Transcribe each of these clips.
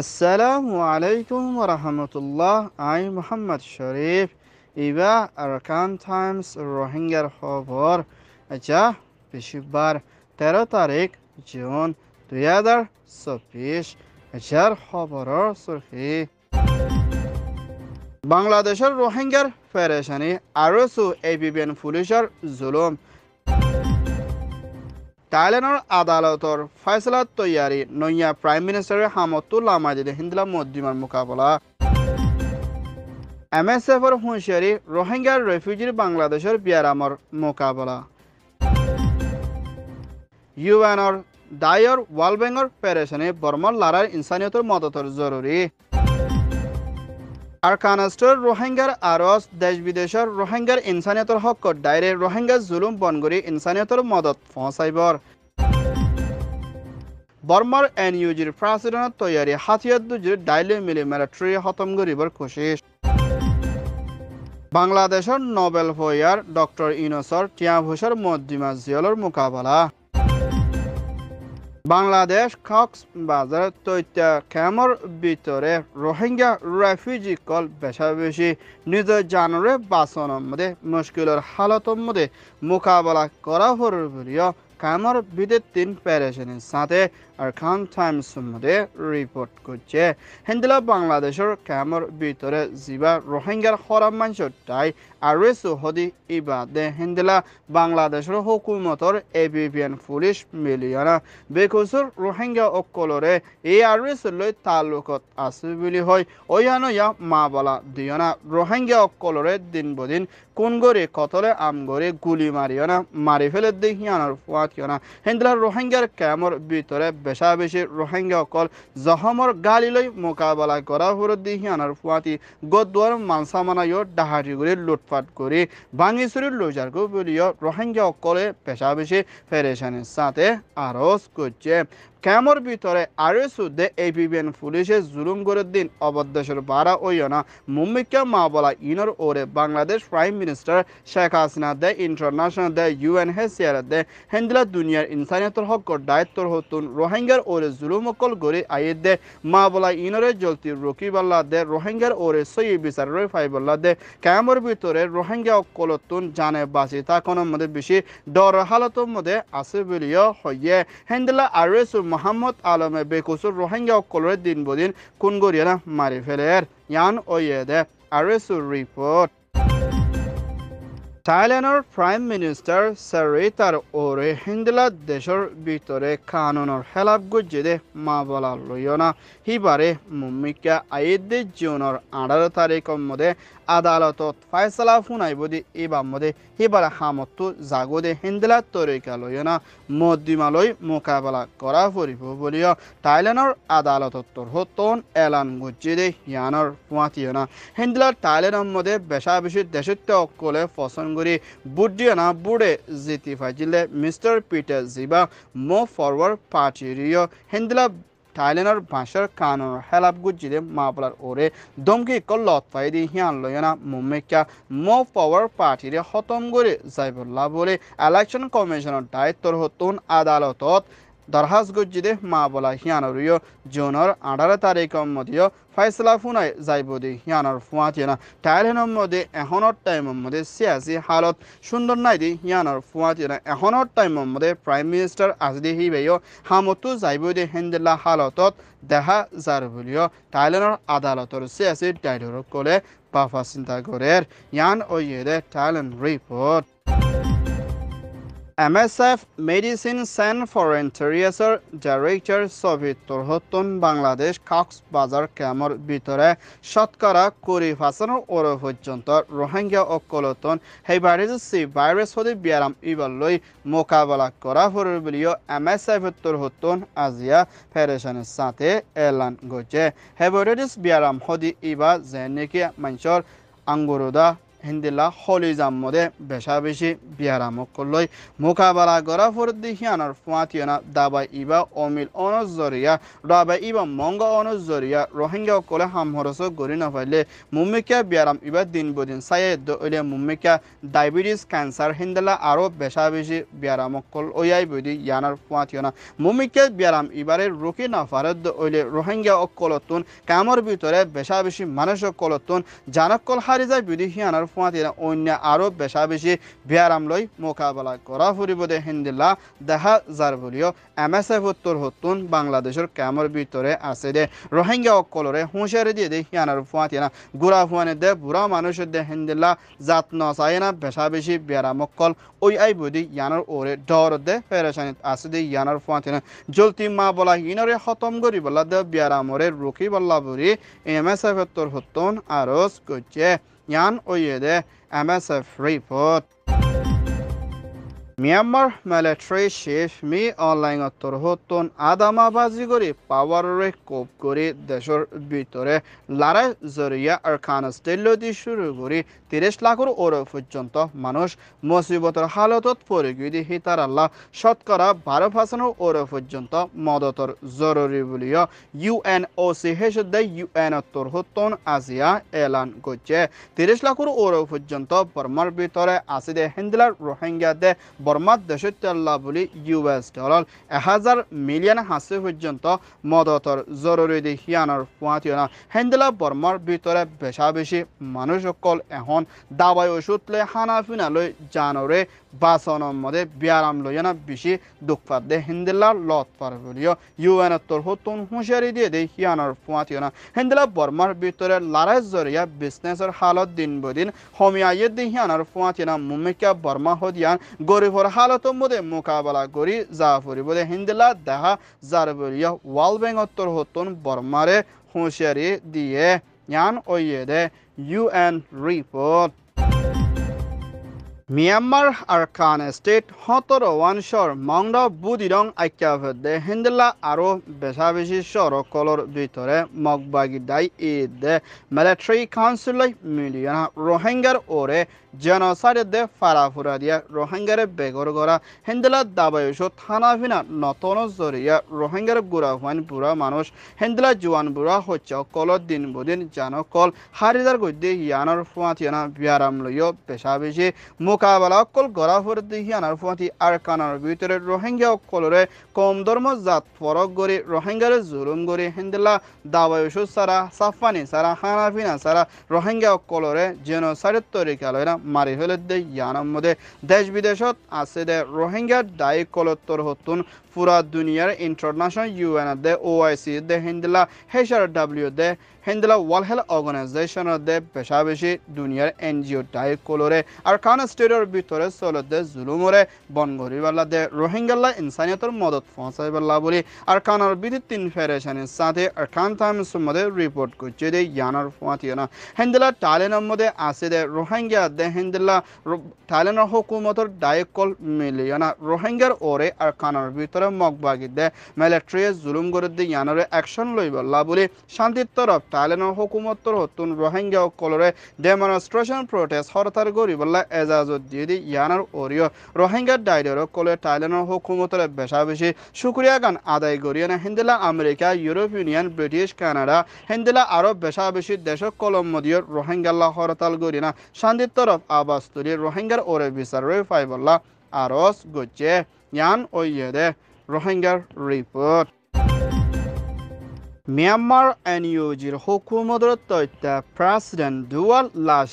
السلام علیکم و رحمت الله ای محمد شریف ای با ارکان ٹائمز روہنگر خبر اچھا پیشبار 13 تاریخ جون دیادر سو پیش شہر خبر رسل ہی بنگلہ دیش روہنگر پریشان نی ارسو ای بی این فلشر ظلم তাইলেণ্ডৰ আদালতৰ ফয়সলার তৈয়াৰী নৈয়া প্ৰাইম মিনিষ্টাৰে হামতুল্লা মাজিদে হিন্দলা মদ্দিমার মোকাবিলা এম এস এফর হুঁশিয়ারি রোহিঙ্গার রেফিউজির বাংলাদেশৰ বিয়ারামর মোকাবিলা ইউএনর দায়র ওয়ার্ল্ড ৱাৰ্ল্ড বেংকৰ পেৰেচনে বৰ্মন ইনসানিয়তর মদতর মদতৰ জৰুৰী আর কানাস্টর রোহিঙ্গার আরস দেশ বিদেশের রোহিঙ্গার ইনসানিয়তর হক ডাইরে রোহিঙ্গা জুলুম বনগরি ইনসানিয়তর মদত পৌঁছাইবর বর্মার এন ইউজির প্রেসিডেন্ট তৈয়ারি হাতিয়ার দুজির ডাইলে মিলি মিলিটারি হতম গরিবর কোশিশ বাংলাদেশের নোবেল ফয়ার ডক্টর ইনোসর টিয়াভূষর মদ্দিমা জিয়লর মোকাবেলা বাংলাদেশ কক্সবাজার তৈত্যা ক্যামর ভিতরে রোহিঙ্গা রেফিউজি কল বেশাবেশি নিজ জানরে বাসন মধ্যে মুশকিলের হালত মধ্যে মোকাবেলা করা হর বলিও ক্যামর বিদে তিন প্যারেশনের সাথে আরখান টাইমস মধ্যে রিপোর্ট করছে হেন্দিলা বাংলাদেশের ক্যামর ভিতরে জিবা রোহিঙ্গার খরাম মানসটাই আরে সহদি ইবাদে হেন্দিলা বাংলাদেশের হুকুমতর এবিপিএন পুলিশ মিলিয়ানা বেকসুর রোহিঙ্গা অকলরে এই আরে লই তালুকত আছে বলে হয় অয়ানো ইয়া মা বলা দিও না রোহিঙ্গা অকলরে দিন বদিন কোন গড়ে কতলে আম গড়ে গুলি মারিও না মারি ফেলে দিহিয়ানোর ফুয়াত না রোহিঙ্গার ক্যামর ভিতরে পেশাবেশে রোহিঙ্গা অকল জহমৰ গালিলৈ মোকাবেলা কৰা সুৰদি সিয়ানৰ ফুৱাতি গদুৱাৰ মানচামানায়ৰ দাহাৰিগুৰি লুটপাট করে ভাঙিচুৰি লৈ যাৰগো বুলিও রোহিঙ্গা অকলে পেশাবেশে ফেরেশানের সাথে আরজ করছে কেমর ভিতরে আরে সুদে এই বিবেন পুলিশে জুলুম করে দিন অবদেশের ভাড়া ওই না মুম্মিকা মা বলা ইনর ওরে বাংলাদেশ প্রাইম মিনিস্টার শেখ হাসিনা দে ইন্টারন্যাশনাল দে ইউএন হেসিয়ার দে হেন্দলা দুনিয়ার ইনসানিয়তর হক দায়িত্ব হতুন রোহিঙ্গার ওরে জুলুম অকল গড়ে আয়ে দে মা বলা ইনরে জলতি রকি রকিবাল্লা দে রোহিঙ্গার ওরে সই বিচার ফাই ফাইবাল্লা দে কেমর ভিতরে রোহিঙ্গা অকল তুন জানে বাসি তা কোনো মধ্যে বেশি ডর হালত মধ্যে আছে বলিও হইয়ে হেন্দলা আরে সুমা মোহাম্মদ আলমে বেকুসুর রোহিঙ্গা অকলরে দিন বদিন কুনগরিয়ানা মারি ফেলের ইয়ান ওয়েদে আরেসুর রিপোর্ট থাইল্যান্ডৰ প্ৰাইম মিনিষ্টাৰ চাৰিতাৰ অৰে হিন্দলা দেশৰ ভিতৰে কানুনৰ খেলাপ গুজিদে মা বলা লৈয়না সিবাৰে মুম্মিকা আইদে জুনৰ আঠাৰ তাৰিখৰ মধ্যে আদালতত ফায়সলা শুনাইব দি এই বামদে সিবাৰ হামতো জাগদে হেন্দেলা অনা মদ্দিমালৈ মোকাবেলা কৰা পৰিব বুলিও থাইলেণ্ডৰ আদালতত তৰ্হতন এলান গুজিদে ইয়ানৰ অনা হেন্দেলা থাইলেণ্ডৰ মদে বেচা বেছি দেশত্ব অকলে পচন্দ কৰি অনা বুঢ়ে জিতি ফাজিলে মিষ্টাৰ পিটাৰ জিবা মো ফৰৱাৰ্ড পাৰ্টিৰিয় হেন্দেলা tayleenor bashar kaanor helab gujide maabular ore domki kollot faidi hian loyana mummekya mo power party re hotom gore zaibullah bole election commissioner dayittor hotun adalotot দরহাজ গুজ্জিদে মা বলা হিয়ানরিও জুনর আঠারো তারিখ মধ্যেও ফাইসলা ফুনায় যাইবদি হিয়ানর ফুয়াতিনা টাইলেনের মধ্যে এখনের টাইমের মধ্যে সিয়াসি হালত সুন্দর নাই দি হিয়ানর ফুয়াতিনা এখনের টাইমের মধ্যে প্রাইম মিনিস্টার আজি হিবেও হামতো যাইবদি হেন্দেলা হালতত দেখা যার বুলিও টাইলেনের আদালতর সিয়াসি ডাইডর কলে বাফা চিন্তা করে ইয়ান ওয়েদে টাইলেন রিপোর্ট এমএসএফ মেডিসিন সেন ফরেন টেরিয়াসের ডাইরেক্টর সফিত তরহত্তন বাংলাদেশ কক্সবাজার ক্যামর ভিতরে শতকরা কুড়ি ফাঁসানোর ওর পর্যন্ত রোহিঙ্গা অকলতন হেপাটাইটিস সি ভাইরাস হতে ব্যায়াম লই মোকাবেলা করা হল বলেও এমএসএফ তরহত্তন আজিয়া ফেডারেশনের সাথে এলান গছে হেপাটাইটিস ব্যায়াম হদি ইবা যে নাকি মানুষের আঙ্গুরদা হিন্দিলা হলি জাম্মদে বেশা বেশি বিহারাম করলই মোকাবেলা গড়া ফরদ দিহিয়ানার ফুয়াতিয়না দাবাই ইবা অমিল অনজরিয়া রাবাই ইবা মঙ্গ অনজরিয়া রোহিঙ্গা কলে হামহরস গড়ি নফাইলে মুম্মিকা বিয়ারাম ইবা দিন বদিন সায়ে দলে মুম্মিকা ডায়াবেটিস ক্যান্সার হিন্দিলা আরও বেশা বেশি বিয়ারাম কল ওয়াই বদি ইয়ানার ফুয়াতিয়না মুম্মিকা বিয়ারাম ইবারে রুকি নাফারদ ওইলে রোহিঙ্গা অকলতুন কামর ভিতরে বেশা বেশি মানুষ কলতুন জানকল হারি যায় বিদি হিয়ানার ফুঁয়াতিরা অন্য আরও বেশা বেশি ব্যায়াম লই মোকাবেলা করা ফুরিব দে হিন্দিল্লা দেখা যার বলিও এম এস এফ উত্তর হতুন বাংলাদেশের ক্যামর ভিতরে আছে দে রোহিঙ্গা অকলরে হুঁশিয়ারি দিয়ে দে হিয়ানার ফুঁয়াতিরা গুড়া ফুয়ানে দে বুড়া মানুষের দে হিন্দিল্লা জাত নসায় না বেশা বেশি ব্যায়াম অকল ওই আই বুদি ইয়ানোর ওরে ডর দে ফেরেশানি আছে দে ইয়ানোর ফুয়াতিনা জলতি মা বলা ইনরে খতম করি বলা দে ব্যায়ামরে রুখি বল্লা বুড়ি এম এস এফ উত্তর হতুন আরজ করছে ഞാൻ ഒയ്യത് M S F report Myanmar military শেষ মি অনলাইন আদামা আদামাবাজি করে পাওয়ার কোপ করে দেশের ভিতরে লড়াই জরিয়া আর স্টেলি শুরু করে তিরিশ লাখের ওর পর্যন্ত মানুষ মুসিবতের হালতত পরে গিয়ে হিতার আল্লাহ শতকরা বারো ফাঁসানোর ওর পর্যন্ত মদতর জরুরি বলিও ইউএন ও সি হেসে দেয় ইউএন হতন আজিয়া এলান করছে তিরিশ লাখের ওর পর্যন্ত বর্মার ভিতরে আসিদে হিন্দলার রোহিঙ্গা দে বর্মাত তেল্লা বলি ইউএস ডলার এহাজার মিলিয়ন হাসি পর্যন্ত মদতর জরুরি দি হিয়ানর পুঁয়াতিও না হেন্দলা বর্মার ভিতরে বেশা বেশি মানুষ সকল এখন দাবাই ওষুধলে হানাফিনালৈ জানরে basanolmadi biyaramlıyana bir şey dukfadde hindilar lot parviliyo yuene torhu tunhuşeri diye de hiyanar fumat yona hindilar bormar bitore laraz zoriya businessor halat din budin homiyayet de hiyanar fumat yona mumika borma hodiyan gori for halato mude mukabala gori zafuri bude hindilar daha zarviliyo walbeng ottor hotun bormare হুঁশিয়ারি দিয়ে ইয়ান ওইয়েদে UN report Myanmar Arkan State Hotoro One Shore Mongda Budirong Aikaf De Hindla Aro Besavishi Shoro Color Vitore Mogbagidai Id Military Council Million Rohingya Ore genocide দে ফারাফুরা দিয়া রোহিঙ্গারে বেগর গড়া হেন্দেলা দাবায়ুষ থানাভিনা নতন জরিয়া রোহিঙ্গার বুড়া হওয়ান বুড়া মানুষ হেন্দেলা জুয়ান বুড়া হচ্ছ কল দিন বুদিন জানো কল হারিদার গদ্যে ইয়ানোর ফুয়াতিয়ানা বিয়ারাম লইয় পেশা বেশি মুখ মোকাবেলা অকল গড়াফর দিহিয়ান আর ফুয়াতি আর কানার ভিতরে রোহিঙ্গা অকলরে কম ধর্ম জাত ফরক গড়ি রোহিঙ্গারে জুলুম গড়ি হিন্দিলা দাবায়ুসু সারা সাফানি সারা হানাফিনা সারা রোহিঙ্গা অকলরে যেন সাড়ে তরিকালয়রা মারি হলে দে ইয়ানম মধ্যে দেশ বিদেশত আছে দে রোহিঙ্গা দায়ী কলত্তর হতুন পুরা দুনিয়ার ইন্টারন্যাশনাল ইউএন দে ওআইসি দে হিন্দিলা হেসার ডাব্লিউ দে হেন্দলা ഹിന്ദുല হেলথ ഓർഗനൈസേഷൻ দে পেশাবেশি দুনিয়ার এনজিও টাইপ কলরে আর খান স্টেটের ভিতরে চলতে জুলুমরে বনগরিবাল্লা দে রোহিঙ্গাল্লা ইনসানিয়তর মদত পৌঁছাই পৌঁছাইবাল্লা বলি আর কানার বিধি তিন ফেডারেশনের সাথে আর খান টাইমস মধ্যে রিপোর্ট করছে দে ইয়ানার ফুয়াতিও না হিন্দুলা টালেনের মধ্যে আছে দে রোহিঙ্গা দে হেন্দলা টালেনের হুকুমতর ডাইক কল মিলিও না রোহিঙ্গার ওরে আর কানার ভিতরে মগবাগি দে মিলিটারিয়ে জুলুম করে দে ইয়ানারে অ্যাকশন লইবাল্লা বলি শান্তির তরফ taalena hukumattor hottun rohingya okkolore demonstration protest horotar gori bolla ejazo diedi yanar oriyo rohingya dialor okkole taalena hukumatore beshabeshi shukriya gan aday goriyo na hindila amerika Europe union British Canada হেন্দেলা আরব বেশাবেশি দেশ কলম মদিয়র রোহিঙ্গাল্লা হরতাল গরিনা শান্তির তরফ আবাস তুলি রোহিঙ্গার ওরে বিচার রে ফাইবল্লা আরস গজ্জে ইয়ান ওইয়েদে রোহিঙ্গার report Myanmar NUJ hku modro ta president Duval la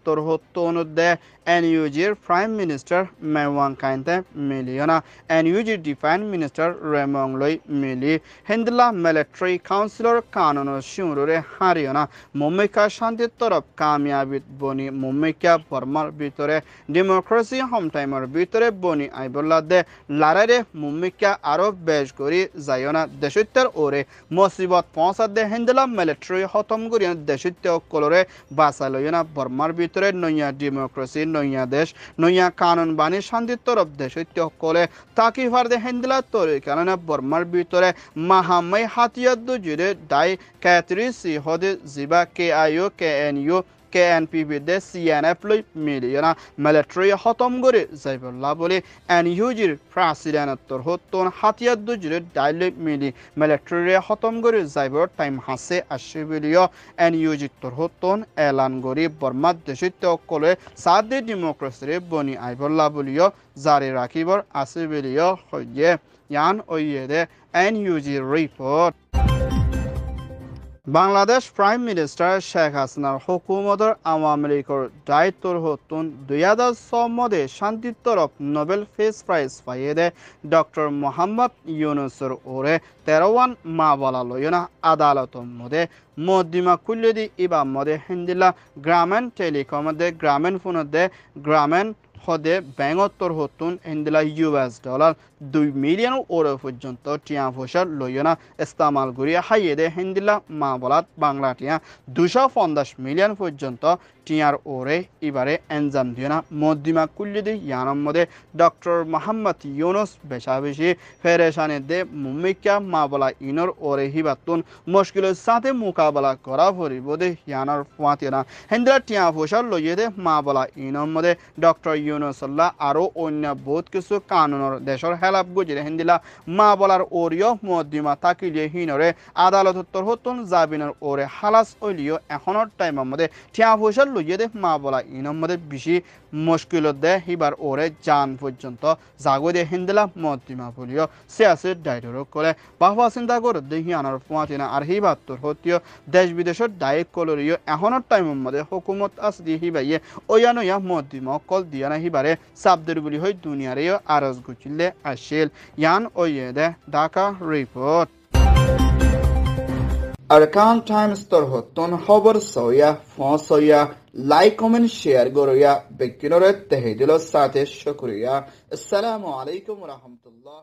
হত্য তরহত্তনুদ্দে এনইউজির প্রাইম মিনিস্টার মেওয়াং কাইনতে মিলিয়না এনইউজি ডিফেন্স মিনিস্টার রেমং লই মিলি হিন্দলা মিলিটারি কাউন্সিলর কানন শিউরে হারিয়না মুম্বিকা শান্তির তরফ কামিয়াবিত বনি মুম্বিকা বর্মার ভিতরে ডেমোক্রেসি হোম টাইমের ভিতরে বনি আইবুল্লা দে লারারে মুম্বিকা আরো বেশ করি যায়না দেশত্বের ওরে মসিবত পৌঁছা দে হিন্দলা মিলিটারি হতম করিয়া দেশত্ব কলরে বাসা বাঁচালয়না বর্মার ভিতরে ভিতরে নইয়া ডেমোক্রেসি নইয়া দেশ নইয়া কানুন বাণী শান্তির তরফ দেশ ঐত্য সকলে তাকি ফার্দে হেন্দিলা তরি কেননা বর্মার ভিতরে মাহামাই হাতিয়াদ্দু জুড়ে দায় ক্যাথরি সিহদে জিবা K I O K N KNPB de CNF milyona military hotom gori Zaifullah boli en yujir presidentor hotton hatiyat dujir daili mili military hotom gori Zaifur time hase ashibiliyo en yujir tor hotton elan gori Burma deshit okole sade demokrasi boni Aibullah boliyo জারি রাখিবর আসিবিলিয় হইয়ে ইয়ান ওইয়েদে N UG report Bangladesh prime minister Sheikh হাসিনার হুকুমতর আওয়ামী লীগের দায়িত্বর হতুন দুই হাজার ছ মদে শান্তি নোবেল ফেস প্রাইজ পাইয়ে দে ডক্টর মোহাম্মদ ইউনুসর ওরে তেরোয়ান মা বলা লয়না আদালত মধ্যে মদ্দিমা কুল্যদি ইবা মধ্যে হিন্দিলা গ্রামীণ টেলিকম দে গ্রামীণ ফোন দে গ্রামীণ হদে ব্যাঙত্তর হতুন হিন্দিলা ইউএস ডলার দুই মিলিয়ন ওরে পর্যন্ত টিয়া ফসল লইয়না ইস্তামাল করিয়া হাইয়ে দে হিন্দিলা মা বলাত বাংলা টিয়া দুশো পঞ্চাশ মিলিয়ন পর্যন্ত টিয়ার ওরে এবারে এনজাম না মদ্দিমা কুল্লি দি ইয়ানম ইয়ানম্মদে ডক্টর মোহাম্মদ ইউনুস বেশাবেশি ফেরেশানে দে মুমিকা মাবলা ইনর ওরে হিবাতুন মুশকিলের সাথে মোকাবেলা করা ফরিবদে ইয়ানার না হেন্দ্রা টিয়া ফোসার লইয়েদে মাবলা ইনম্মদে ডক্টর ইউনুসল্লাহ আরও অন্য বহুত কিছু কানুনের দেশর হেলাপ গুজিরে হিন্দিলা মাবলার ওরিও মধ্যমা তাকিলিয়ে হিনরে আদালত উত্তর হতুন জাবিনের ওরে হালাস ওলিও এখনর টাইম আমাদের টিয়া ফোসার লইয়ে মা বলা ইনম্মদে বেশি মুশকিল দে হিবার ওরে জান পর্যন্ত জাগো দে হিন্দলা মতিমা বলিও সে আছে ডাইডর করে বাহবা চিন্তা কর দে দেখি আনার পোঁয়াচিনা আর হিবার তোর হতীয় দেশ বিদেশের ডাইক কলরিও এখন টাইম মধ্যে হুকুমত আছে দিয়ে হিবাইয়ে নয়া মতিমা কল দিয়া না হিবারে সাবদের বলি হই দুনিয়ারেও আরজ গুচিলে আসিল ইয়ান ওয়ে দে Dhaka report Arakan Times হতন খবর সয়া ফ সয়া لایک کامنت شیر گرویا بکینوریت کنار و ساعت شکریه السلام علیکم و رحمت الله